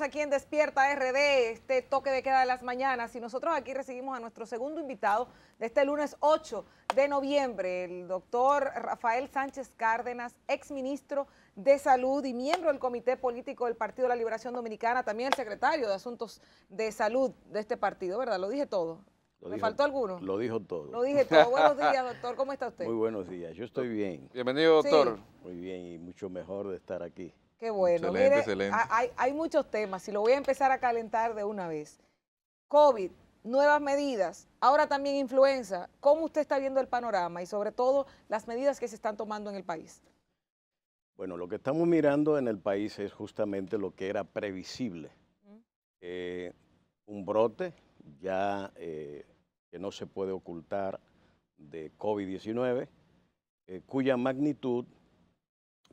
aquí en Despierta RD, este toque de queda de las mañanas. Y nosotros aquí recibimos a nuestro segundo invitado de este lunes 8 de noviembre, el doctor Rafael Sánchez Cárdenas, exministro de Salud y miembro del Comité Político del Partido de la Liberación Dominicana, también el secretario de Asuntos de Salud de este partido, ¿verdad? Lo dije todo. Lo ¿Me faltó alguno? Lo dijo todo. Lo dije todo. buenos días, doctor. ¿Cómo está usted? Muy buenos días. Yo estoy bien. Bienvenido, doctor. Muy bien y mucho mejor de estar aquí. Qué bueno. Excelente, Hay, muchos temas, y lo voy a empezar a calentar de una vez. COVID, nuevas medidas, ahora también influenza. ¿Cómo usted está viendo el panorama y sobre todo las medidas que se están tomando en el país? Bueno, lo que estamos mirando en el país es justamente lo que era previsible. Eh, un brote ya eh, que no se puede ocultar de COVID-19, eh, cuya magnitud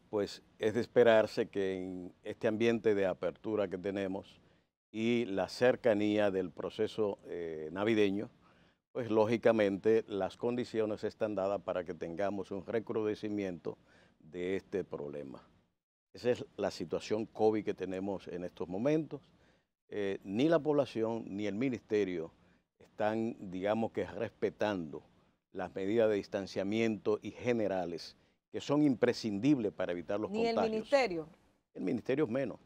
pues es de esperarse que en este ambiente de apertura que tenemos y la cercanía del proceso eh, navideño, pues lógicamente las condiciones están dadas para que tengamos un recrudecimiento de este problema. Esa es la situación COVID que tenemos en estos momentos. Eh, ni la población ni el ministerio están, digamos que, respetando las medidas de distanciamiento y generales que son imprescindibles para evitar los contagios. ¿Ni el ministerio? El ministerio es menos.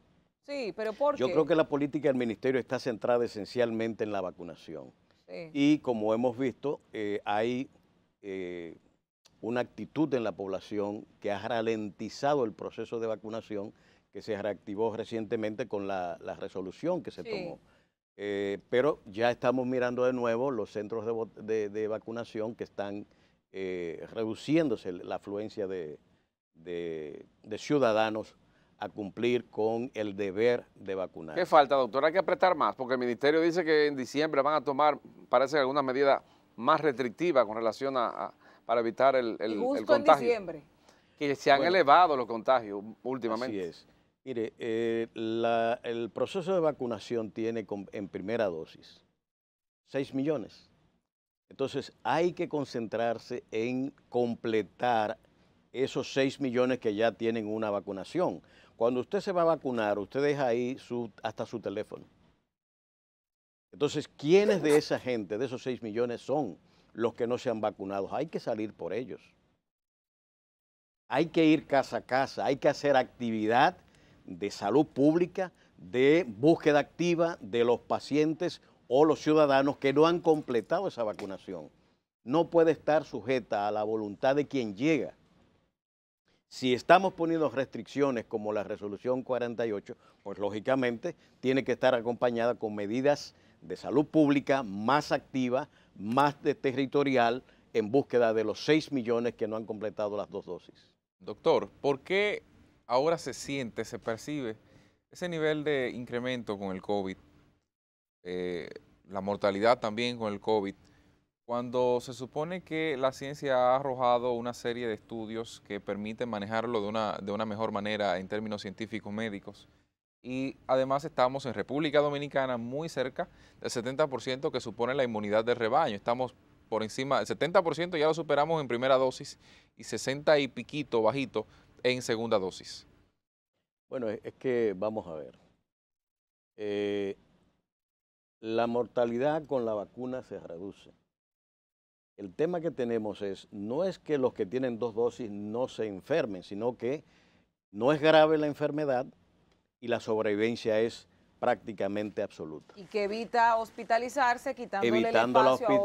Sí, pero ¿por qué? Yo creo que la política del ministerio está centrada esencialmente en la vacunación. Sí. Y como hemos visto, eh, hay eh, una actitud en la población que ha ralentizado el proceso de vacunación que se reactivó recientemente con la, resolución que se tomó. Eh, pero ya estamos mirando de nuevo los centros de vacunación que están eh, reduciéndose la afluencia de, ciudadanos a cumplir con el deber de vacunar. ¿Qué falta, doctor? Hay que apretar más, porque el ministerio dice que en diciembre van a tomar, parece, alguna medida más restrictiva con relación a, para evitar el, el, justo contagio. en diciembre. Que se han elevado los contagios últimamente. Así es. Mire, eh, el proceso de vacunación tiene en primera dosis 6 millones. Entonces hay que concentrarse en completar esos 6 millones que ya tienen una vacunación. Cuando usted se va a vacunar, usted deja ahí hasta su teléfono. Entonces, ¿quiénes de esa gente, de esos 6 millones, son los que no se han vacunado? Hay que salir por ellos. Hay que ir casa a casa, hay que hacer actividad de salud pública, de búsqueda activa de los pacientes o los ciudadanos que no han completado esa vacunación. No puede estar sujeta a la voluntad de quien llega. Si estamos poniendo restricciones como la resolución 48, pues lógicamente tiene que estar acompañada con medidas de salud pública más activa, más de territorial, en búsqueda de los 6 millones que no han completado las dos dosis. Doctor, ¿por qué ahora se siente, se percibe ese nivel de incremento con el COVID eh, la mortalidad también con el COVID, cuando se supone que la ciencia ha arrojado una serie de estudios que permiten manejarlo de una, de una mejor manera en términos científicos médicos. Y además estamos en República Dominicana muy cerca del 70% que supone la inmunidad de rebaño. Estamos por encima del 70%, ya lo superamos en primera dosis y 60 y piquito bajito en segunda dosis. Bueno, es que vamos a ver. Eh, la mortalidad con la vacuna se reduce. El tema que tenemos es, no es que los que tienen dos dosis no se enfermen, sino que no es grave la enfermedad y la sobrevivencia es prácticamente absoluta. Y que evita hospitalizarse, quitándole la,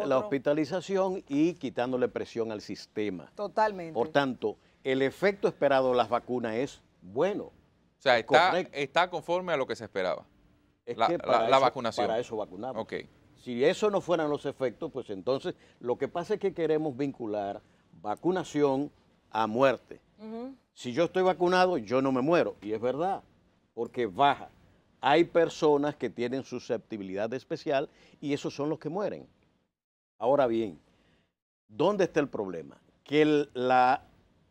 la hospitalización y quitándole presión al sistema. Totalmente. Por tanto, el efecto esperado de las vacunas es bueno. O sea, está conforme a lo que se esperaba la, para eso, vacunación. Para eso vacunamos. Si eso no fueran los efectos, pues entonces lo que pasa es que queremos vincular vacunación a muerte. Si yo estoy vacunado, yo no me muero. Y es verdad, porque baja. Hay personas que tienen susceptibilidad especial y esos son los que mueren. Ahora bien, ¿dónde está el problema? Que la,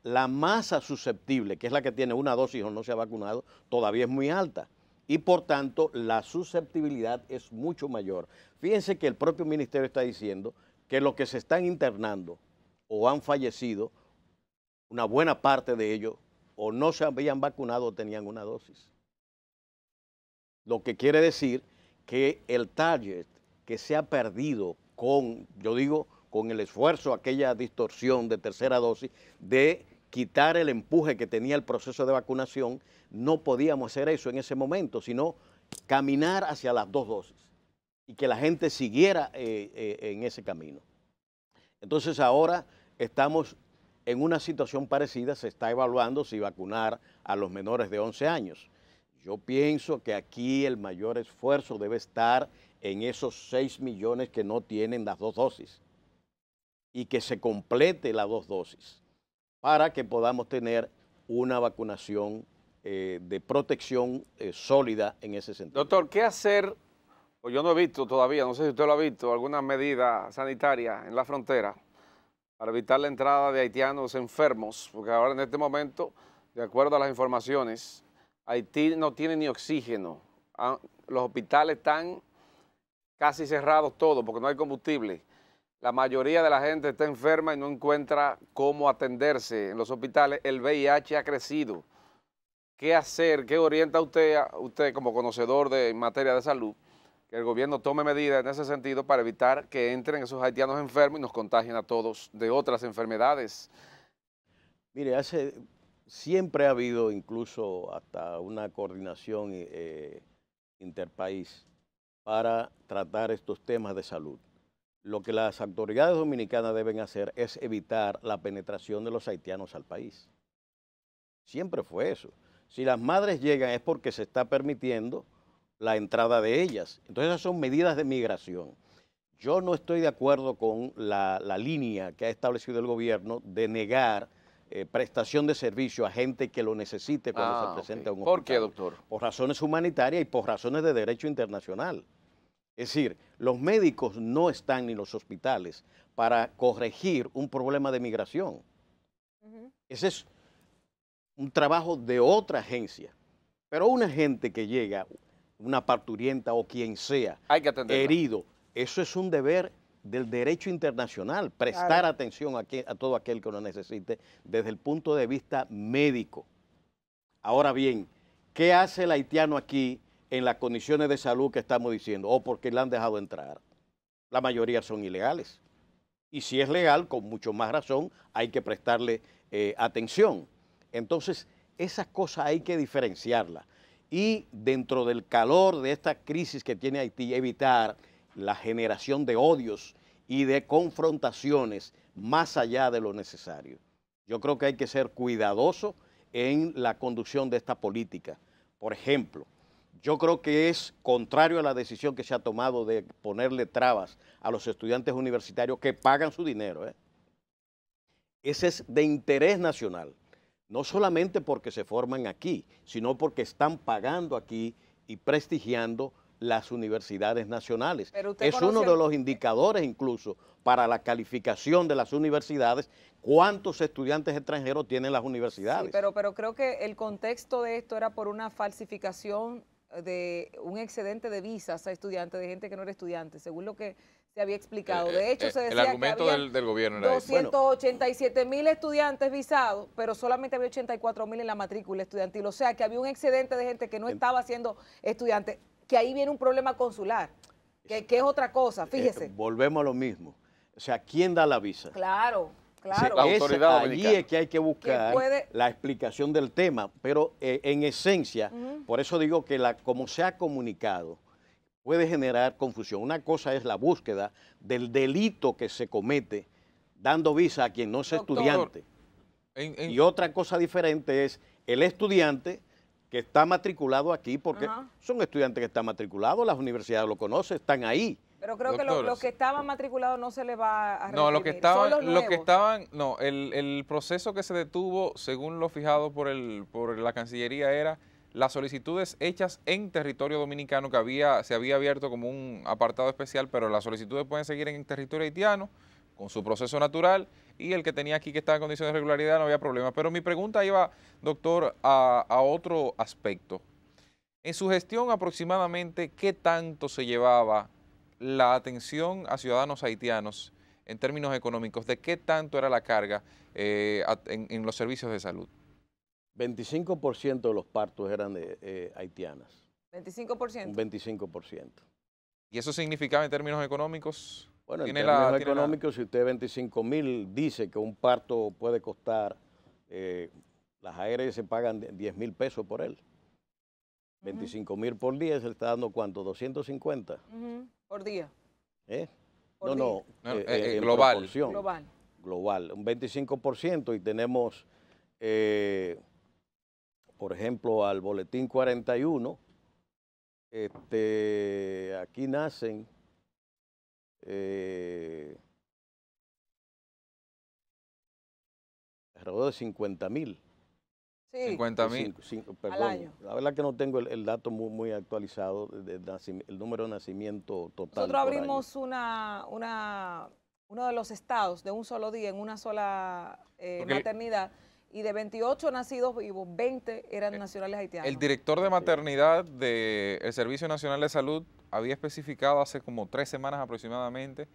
la masa susceptible, que es la que tiene una dosis o no se ha vacunado, todavía es muy alta y por tanto la susceptibilidad es mucho mayor. Fíjense que el propio ministerio está diciendo que los que se están internando o han fallecido, una buena parte de ellos o no se habían vacunado o tenían una dosis. Lo que quiere decir que el target que se ha perdido con, yo digo, con el esfuerzo, aquella distorsión de tercera dosis, de quitar el empuje que tenía el proceso de vacunación, no podíamos hacer eso en ese momento, sino caminar hacia las dos dosis y que la gente siguiera eh, eh, en ese camino. Entonces ahora estamos en una situación parecida, se está evaluando si vacunar a los menores de 11 años. Yo pienso que aquí el mayor esfuerzo debe estar en esos 6 millones que no tienen las dos dosis y que se complete las dos dosis para que podamos tener una vacunación eh, de protección eh, sólida en ese sentido. Doctor, ¿qué hacer? Pues yo no he visto todavía, no sé si usted lo ha visto, alguna medida sanitaria en la frontera para evitar la entrada de haitianos enfermos, porque ahora en este momento, de acuerdo a las informaciones, Haití no tiene ni oxígeno. Ah, los hospitales están casi cerrados todos porque no hay combustible. La mayoría de la gente está enferma y no encuentra cómo atenderse en los hospitales. El VIH ha crecido. ¿Qué hacer? ¿Qué orienta usted, usted como conocedor de, en materia de salud? Que el gobierno tome medidas en ese sentido para evitar que entren esos haitianos enfermos y nos contagien a todos de otras enfermedades. Mire, hace, siempre ha habido incluso hasta una coordinación eh, interpaís para tratar estos temas de salud lo que las autoridades dominicanas deben hacer es evitar la penetración de los haitianos al país. Siempre fue eso. Si las madres llegan es porque se está permitiendo la entrada de ellas. Entonces esas son medidas de migración. Yo no estoy de acuerdo con la, línea que ha establecido el gobierno de negar eh, prestación de servicio a gente que lo necesite cuando se ah, presenta a un hospital. ¿Por qué, doctor? Por razones humanitarias y por razones de derecho internacional. Es decir, los médicos no están ni los hospitales para corregir un problema de migración. Ese es un trabajo de otra agencia. Pero una gente que llega, una parturienta o quien sea, herido, eso es un deber del derecho internacional, prestar atención a todo aquel que lo necesite desde el punto de vista médico. Ahora bien, ¿qué hace el haitiano aquí en las condiciones de salud que estamos diciendo o porque la han dejado entrar. La mayoría son ilegales. Y si es legal, con mucho más razón, hay que prestarle eh, atención. Entonces, esas cosas hay que diferenciarlas. Y dentro del calor de esta crisis que tiene Haití, evitar la generación de odios y de confrontaciones más allá de lo necesario. Yo creo que hay que ser cuidadoso en la conducción de esta política. Por ejemplo, yo creo que es contrario a la decisión que se ha tomado de ponerle trabas a los estudiantes universitarios que pagan su dinero. ¿eh? Ese es de interés nacional, no solamente porque se forman aquí, sino porque están pagando aquí y prestigiando las universidades nacionales. Es uno de los indicadores incluso para la calificación de las universidades, cuántos estudiantes extranjeros tienen las universidades. pero, pero creo que el contexto de esto era por una falsificación de un excedente de visas a estudiantes, de gente que no era estudiante, según lo que se había explicado. De eh, eh, hecho, se eh, decía el argumento del, gobierno era 287 mil estudiantes visados, pero solamente había 84 mil en la matrícula estudiantil. O sea, que había un excedente de gente que no estaba siendo estudiante, que ahí viene un problema consular, que, es otra cosa, fíjese. volvemos a lo mismo. O sea, ¿quién da la visa? Claro. Claro. La allí es que hay que buscar la explicación del tema, pero eh, en esencia, por eso digo que la, como se ha comunicado, puede generar confusión. Una cosa es la búsqueda del delito que se comete dando visa a quien no es estudiante. Y otra cosa diferente es el estudiante que está matriculado aquí, porque son estudiantes que están matriculados, las universidades lo conocen, están ahí. Pero creo que los que estaban matriculados no se les va a resolver. No, los que estaban, que estaban, no, el, proceso que se detuvo, según lo fijado por, el, por la Cancillería, era las solicitudes hechas en territorio dominicano, que había, se había abierto como un apartado especial, pero las solicitudes pueden seguir en territorio haitiano, con su proceso natural, y el que tenía aquí que estaba en condiciones de regularidad no había problema. Pero mi pregunta iba, doctor, a otro aspecto. En su gestión aproximadamente, ¿qué tanto se llevaba la atención a ciudadanos haitianos en términos económicos, ¿de qué tanto era la carga eh, en, los servicios de salud? 25% de los partos eran de, eh, haitianas. ¿25%? 25%. ¿Y eso significaba en términos económicos? Bueno, en términos económicos, si usted 25 mil dice que un parto puede costar, eh, las ARS se pagan 10 mil pesos por él. 25000 25 mil por 10, ¿se está dando cuánto, 250. Uh por día. ¿Eh? no, no, eh, eh, eh, eh global. global. Global, un 25% y tenemos, por ejemplo, al boletín 41, este, aquí nacen alrededor de 50 mil 50.000 pues mil. la verdad que no tengo el, dato muy, muy actualizado, del el número de nacimiento total. Nosotros abrimos una, uno de los estados de un solo día en una sola eh, maternidad y de 28 nacidos vivos, 20 eran eh, nacionales haitianos. El director de maternidad del Servicio Nacional de Salud había especificado hace como tres semanas aproximadamente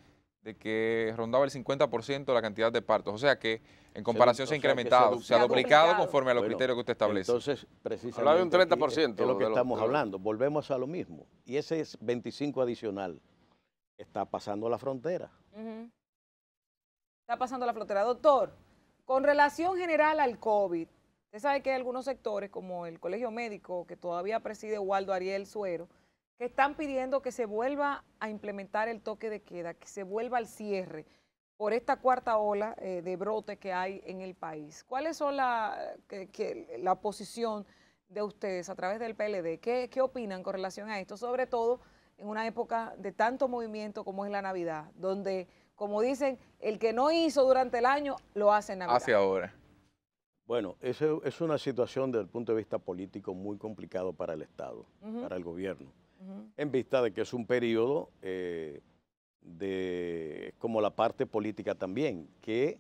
de que rondaba el 50% la cantidad de partos. O sea que en comparación se, ha incrementado, se, ha duplicado conforme a los criterios que usted establece. Entonces, precisamente. Habla de un 30%. Es, lo que estamos hablando. Volvemos a lo mismo. Y ese es 25 adicional está pasando la frontera. Está pasando la frontera. Doctor, con relación general al COVID, usted sabe que hay algunos sectores, como el Colegio Médico, que todavía preside Waldo Ariel Suero, que están pidiendo que se vuelva a implementar el toque de queda, que se vuelva al cierre por esta cuarta ola eh, de brote que hay en el país. ¿Cuáles son la, que, la posición de ustedes a través del PLD? ¿Qué, ¿Qué opinan con relación a esto? Sobre todo en una época de tanto movimiento como es la Navidad, donde, como dicen, el que no hizo durante el año, lo hace en Navidad. ahora. Bueno, eso es una situación desde el punto de vista político muy complicado para el Estado, para el gobierno en vista de que es un periodo eh, de como la parte política también, que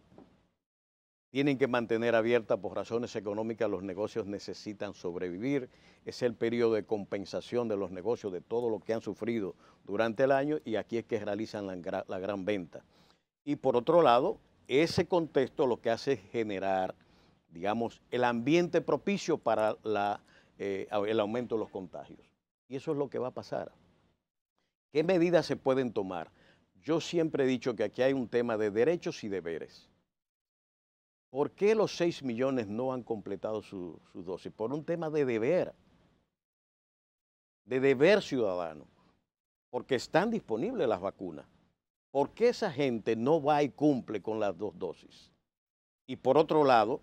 tienen que mantener abierta por razones económicas, los negocios necesitan sobrevivir, es el periodo de compensación de los negocios de todo lo que han sufrido durante el año y aquí es que realizan la, gran venta. Y por otro lado, ese contexto lo que hace es generar, digamos, el ambiente propicio para eh, el aumento de los contagios. Y eso es lo que va a pasar. ¿Qué medidas se pueden tomar? Yo siempre he dicho que aquí hay un tema de derechos y deberes. ¿Por qué los 6 millones no han completado sus dosis? Por un tema de deber, de deber ciudadano, porque están disponibles las vacunas. ¿Por qué esa gente no va y cumple con las dos dosis? Y por otro lado,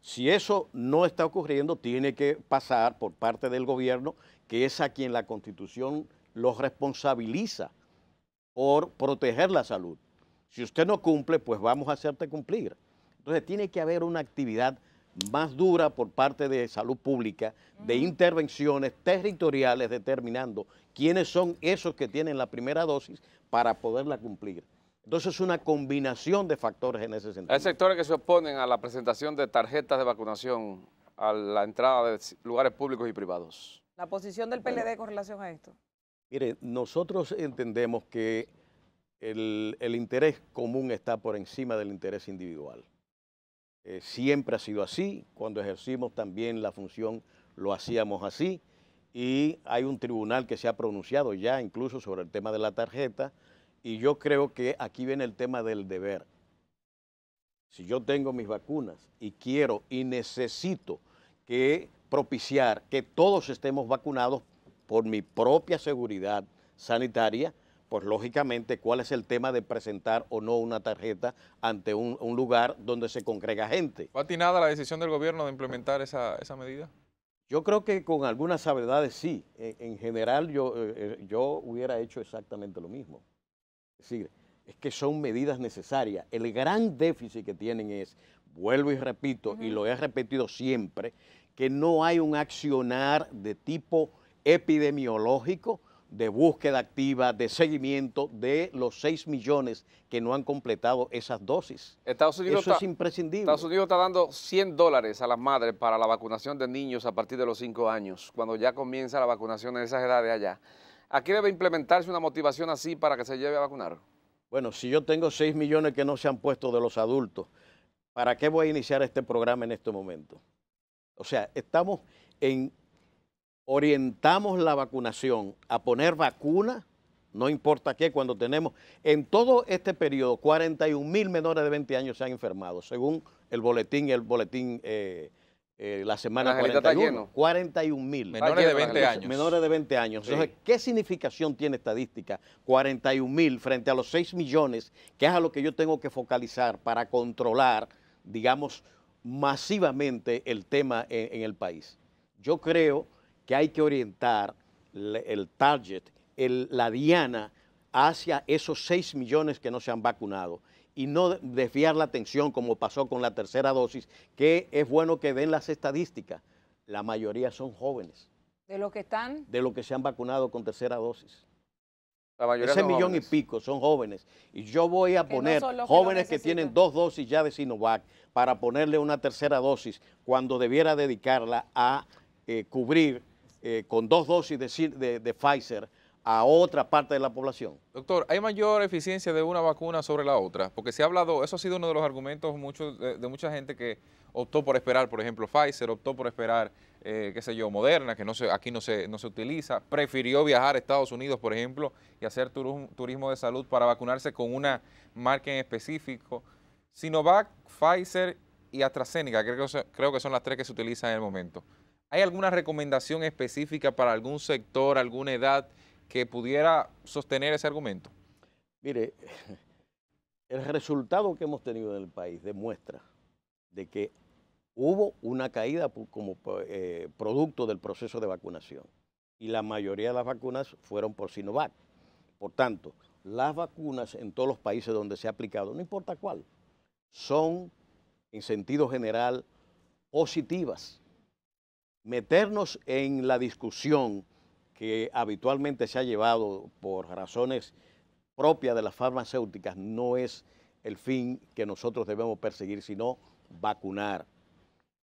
si eso no está ocurriendo, tiene que pasar por parte del gobierno, que es a quien la constitución los responsabiliza por proteger la salud. Si usted no cumple, pues vamos a hacerte cumplir. Entonces tiene que haber una actividad más dura por parte de salud pública, de intervenciones territoriales determinando quiénes son esos que tienen la primera dosis para poderla cumplir. Entonces es una combinación de factores en ese sentido. Hay sectores que se oponen a la presentación de tarjetas de vacunación a la entrada de lugares públicos y privados. La posición del PLD con relación a esto. Mire, nosotros entendemos que el, interés común está por encima del interés individual. Eh, siempre ha sido así, cuando ejercimos también la función lo hacíamos así y hay un tribunal que se ha pronunciado ya incluso sobre el tema de la tarjeta, y yo creo que aquí viene el tema del deber. Si yo tengo mis vacunas y quiero y necesito que propiciar que todos estemos vacunados por mi propia seguridad sanitaria, pues lógicamente cuál es el tema de presentar o no una tarjeta ante un, lugar donde se congrega gente. ¿Fue atinada la decisión del gobierno de implementar esa, medida? Yo creo que con algunas sabedades sí. E, en, general yo, eh, eh, yo hubiera hecho exactamente lo mismo. Es es que son medidas necesarias. El gran déficit que tienen es, vuelvo y repito, y lo he repetido siempre, que no hay un accionar de tipo epidemiológico, de búsqueda activa, de seguimiento de los 6 millones que no han completado esas dosis. Eso es imprescindible. Estados Unidos está dando 100 dólares a las madres para la vacunación de niños a partir de los 5 años, cuando ya comienza la vacunación en esas edades allá. Aquí debe implementarse una motivación así para que se lleve a vacunar. Bueno, si yo tengo 6 millones que no se han puesto de los adultos, ¿para qué voy a iniciar este programa en este momento? O sea, estamos en, orientamos la vacunación a poner vacuna, no importa qué, cuando tenemos, en todo este periodo, 41 mil menores de 20 años se han enfermado, según el boletín, el boletín eh, eh, la semana 41. 41 mil. Menores de 20 años. Menores de 20 años. Entonces, ¿qué significación tiene estadística? 41 mil frente a los 6 millones, que es a lo que yo tengo que focalizar para controlar, digamos, masivamente el tema en, el país. Yo creo que hay que orientar el target, la diana hacia esos 6 millones que no se han vacunado y no desviar la atención como pasó con la tercera dosis, que es bueno que den las estadísticas. La mayoría son jóvenes. ¿De los que están? De los que se han vacunado con tercera dosis. Ese millón y pico son jóvenes. Y yo voy a poner jóvenes que, tienen dos dosis ya de Sinovac para ponerle una tercera dosis cuando debiera dedicarla a eh, cubrir eh, con dos dosis de, de Pfizer a otra parte de la población. Doctor, ¿hay mayor eficiencia de una vacuna sobre la otra? Porque se ha hablado, eso ha sido uno de los argumentos de, mucha gente que optó por esperar, por ejemplo, Pfizer, optó por esperar, eh, qué sé yo, Moderna, que aquí no se, no se utiliza, prefirió viajar a Estados Unidos, por ejemplo, y hacer turismo, de salud para vacunarse con una marca en específico. Sinovac, Pfizer y AstraZeneca, creo, creo que son las tres que se utilizan en el momento. ¿Hay alguna recomendación específica para algún sector, alguna edad? que pudiera sostener ese argumento? Mire, el resultado que hemos tenido en el país demuestra de que hubo una caída como eh, producto del proceso de vacunación y la mayoría de las vacunas fueron por Sinovac. Por tanto, las vacunas en todos los países donde se ha aplicado, no importa cuál, son en sentido general positivas. Meternos en la discusión que habitualmente se ha llevado por razones propias de las farmacéuticas no es el fin que nosotros debemos perseguir, sino vacunar.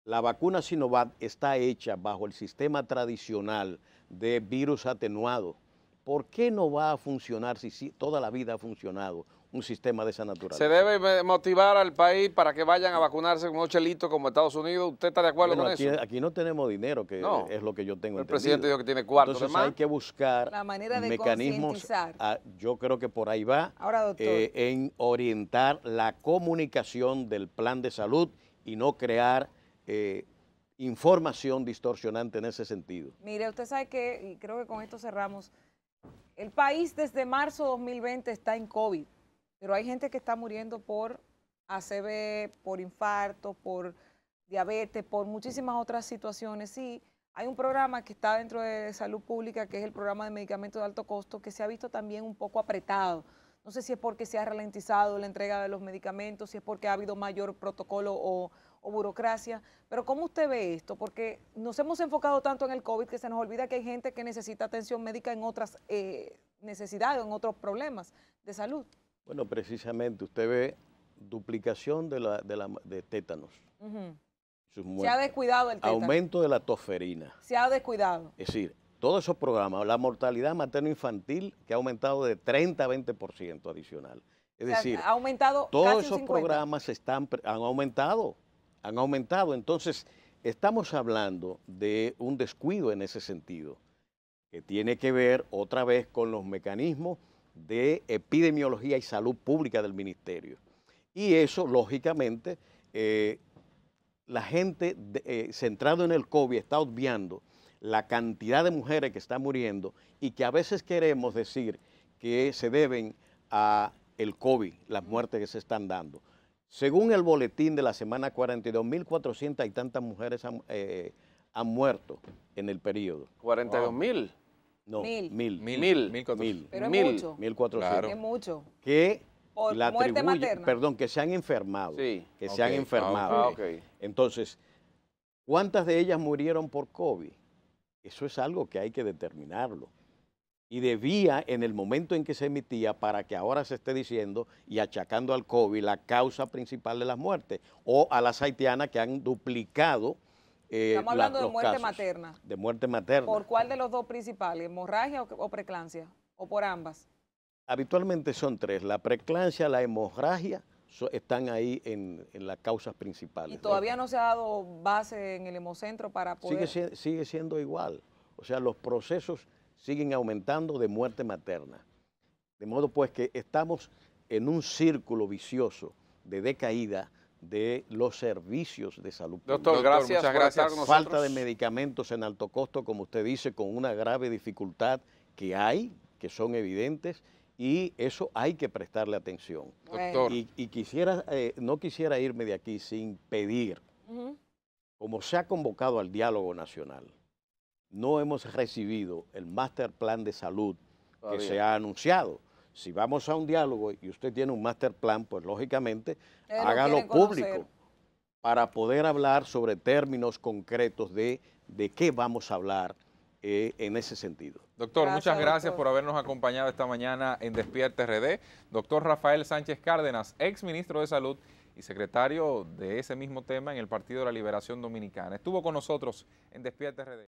La vacuna Sinovac está hecha bajo el sistema tradicional de virus atenuado. ¿Por qué no va a funcionar si toda la vida ha funcionado? un sistema de esa naturaleza. Se debe motivar al país para que vayan a vacunarse con un chelito como Estados Unidos. ¿Usted está de acuerdo con eso? Aquí no tenemos dinero, que es lo que yo tengo El presidente dijo que tiene cuarto. Entonces hay que buscar mecanismos, yo creo que por ahí va, Ahora, eh, en orientar la comunicación del plan de salud y no crear... Eh, información distorsionante en ese sentido. Mire, usted sabe que, y creo que con esto cerramos, el país desde marzo 2020 está en COVID pero hay gente que está muriendo por ACV, por infarto, por diabetes, por muchísimas otras situaciones. Y hay un programa que está dentro de salud pública, que es el programa de medicamentos de alto costo, que se ha visto también un poco apretado. No sé si es porque se ha ralentizado la entrega de los medicamentos, si es porque ha habido mayor protocolo o, burocracia, pero ¿cómo usted ve esto? Porque nos hemos enfocado tanto en el COVID que se nos olvida que hay gente que necesita atención médica en otras eh, necesidades, en otros problemas de salud. Bueno, precisamente usted ve duplicación de, la, de, tétanos. Se ha descuidado el tétano. Aumento de la tosferina. Se ha descuidado. Es decir, todos esos programas, la mortalidad materno-infantil que ha aumentado de 30 a 20% adicional. Es decir, ha aumentado todos esos programas están, han aumentado, han aumentado. Entonces, estamos hablando de un descuido en ese sentido, que tiene que ver otra vez con los mecanismos de Epidemiología y Salud Pública del Ministerio. Y eso, lógicamente, eh, la gente eh, centrada en el COVID está obviando la cantidad de mujeres que están muriendo y que a veces queremos decir que se deben a el COVID, las muertes que se están dando. Según el boletín de la semana 42.400 y tantas mujeres eh, han, muerto en el periodo. 42.000. No, mil. Mil. Mil. Mil. Pero es mucho. Mil cuatrocientos. Es mucho. Que la muerte materna. Perdón, que se han enfermado. Sí. Que se han ah, enfermado. Ah, ok. Entonces, ¿cuántas de ellas murieron por COVID? Eso es algo que hay que determinarlo. Y debía, en el momento en que se emitía, para que ahora se esté diciendo y achacando al COVID la causa principal de las muertes, o a las haitianas que han duplicado eh, estamos hablando de muerte materna. De muerte materna. ¿Por cuál de los dos principales? ¿Hemorragia o, preclancia? ¿O por ambas? Habitualmente son tres. La preclancia, la hemorragia están ahí en, las causas principales. ¿Y todavía no se ha dado base en el hemocentro para poder...? Sigue, sigue siendo igual. O sea, los procesos siguen aumentando de muerte materna. De modo pues que estamos en un círculo vicioso de decaída de los servicios de salud Doctor, gracias, Muchas gracias. Falta de medicamentos en alto costo, como usted dice, con una grave dificultad que hay, que son evidentes, y eso hay que prestarle atención. Doctor. Y, quisiera, eh, no quisiera irme de aquí sin pedir, como se ha convocado al diálogo nacional, no hemos recibido el master plan de salud que se ha anunciado. Si vamos a un diálogo y usted tiene un master plan, pues lógicamente hágalo público para poder hablar sobre términos concretos de, de qué vamos a hablar eh, en ese sentido. Doctor, muchas gracias por habernos acompañado esta mañana en Despierte RD. Doctor Rafael Sánchez Cárdenas, ex ministro de Salud y secretario de ese mismo tema en el Partido de la Liberación Dominicana. Estuvo con nosotros en Despierte RD.